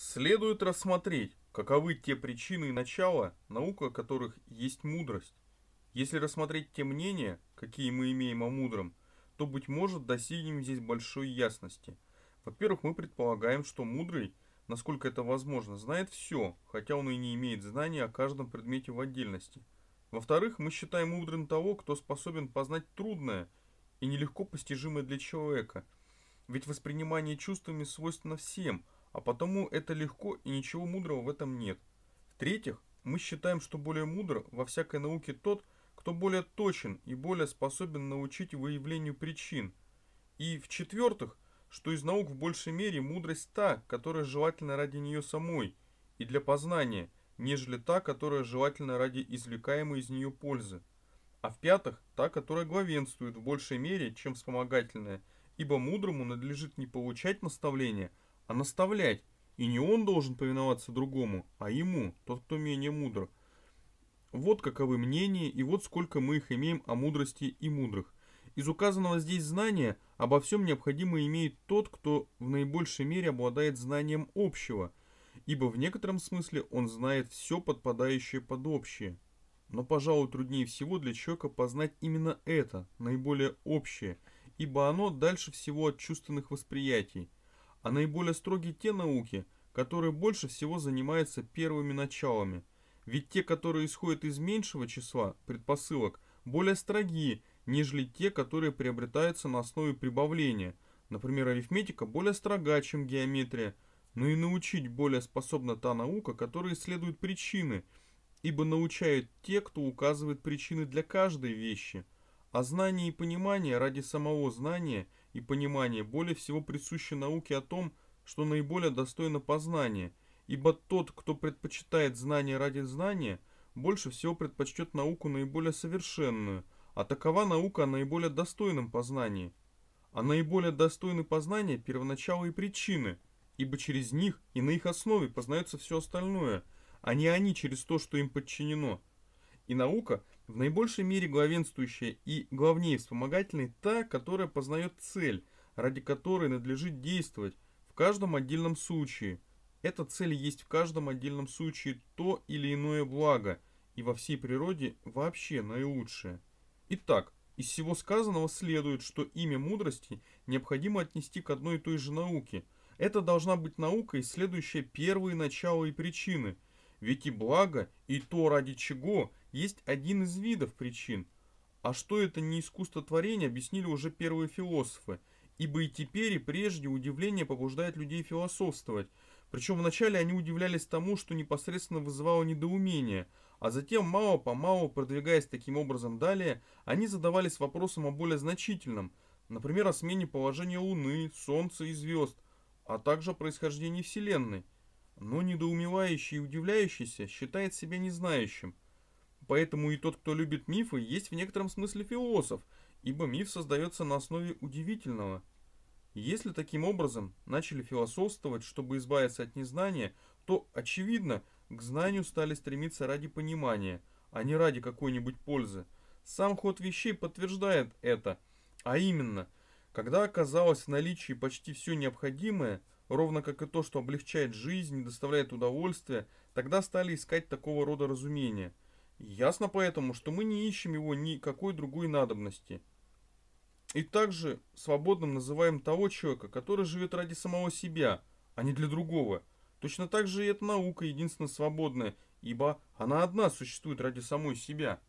Следует рассмотреть, каковы те причины и начала, наука которых есть мудрость. Если рассмотреть те мнения, какие мы имеем о мудром, то, быть может, достигнем здесь большой ясности. Во-первых, мы предполагаем, что мудрый, насколько это возможно, знает все, хотя он и не имеет знания о каждом предмете в отдельности. Во-вторых, мы считаем мудрым того, кто способен познать трудное и нелегко постижимое для человека. Ведь воспринимание чувствами свойственно всем – а потому это легко и ничего мудрого в этом нет. В-третьих, мы считаем, что более мудр во всякой науке тот, кто более точен и более способен научить выявлению причин. И в-четвертых, что из наук в большей мере мудрость та, которая желательна ради нее самой и для познания, нежели та, которая желательна ради извлекаемой из нее пользы. А в-пятых, та, которая главенствует в большей мере, чем вспомогательная, ибо мудрому надлежит не получать наставления, а наставлять. И не он должен повиноваться другому, а ему, тот, кто менее мудр. Вот каковы мнения, и вот сколько мы их имеем о мудрости и мудрых. Из указанного здесь знания обо всем необходимо имеет тот, кто в наибольшей мере обладает знанием общего, ибо в некотором смысле он знает все подпадающее под общее. Но, пожалуй, труднее всего для человека познать именно это, наиболее общее, ибо оно дальше всего от чувственных восприятий – а наиболее строгие те науки, которые больше всего занимаются первыми началами. Ведь те, которые исходят из меньшего числа предпосылок, более строгие, нежели те, которые приобретаются на основе прибавления. Например, арифметика более строга, чем геометрия, но и научить более способна та наука, которая исследует причины, ибо научают те, кто указывает причины для каждой вещи – а знание и понимание ради самого знания и понимания более всего присущи науке о том, что наиболее достойно познания, ибо тот, кто предпочитает знание ради знания, больше всего предпочтет науку наиболее совершенную, а такова наука о наиболее достойном познании. А наиболее достойны познания первоначалы и причины, ибо через них и на их основе познается все остальное, а не они через то, что им подчинено. И наука – в наибольшей мере главенствующая и главнее вспомогательной та, которая познает цель, ради которой надлежит действовать в каждом отдельном случае. Эта цель есть в каждом отдельном случае то или иное благо и во всей природе вообще наилучшее. Итак, из всего сказанного следует, что имя мудрости необходимо отнести к одной и той же науке. Это должна быть наука, исследующая первые начала и причины. Ведь и благо, и то, ради чего – есть один из видов причин. А что это не искусство творения, объяснили уже первые философы. Ибо и теперь, и прежде удивление побуждает людей философствовать. Причем вначале они удивлялись тому, что непосредственно вызывало недоумение, а затем, мало-помалу, продвигаясь таким образом далее, они задавались вопросом о более значительном, например, о смене положения Луны, Солнца и звезд, а также о происхождении Вселенной. Но недоумевающий и удивляющийся считает себя незнающим – Поэтому и тот, кто любит мифы, есть в некотором смысле философ, ибо миф создается на основе удивительного. Если таким образом начали философствовать, чтобы избавиться от незнания, то, очевидно, к знанию стали стремиться ради понимания, а не ради какой-нибудь пользы. Сам ход вещей подтверждает это, а именно, когда оказалось в наличии почти все необходимое, ровно как и то, что облегчает жизнь, и доставляет удовольствие, тогда стали искать такого рода разумения – Ясно поэтому, что мы не ищем его никакой другой надобности. И также свободным называем того человека, который живет ради самого себя, а не для другого. Точно так же и эта наука единственно свободная, ибо она одна существует ради самой себя.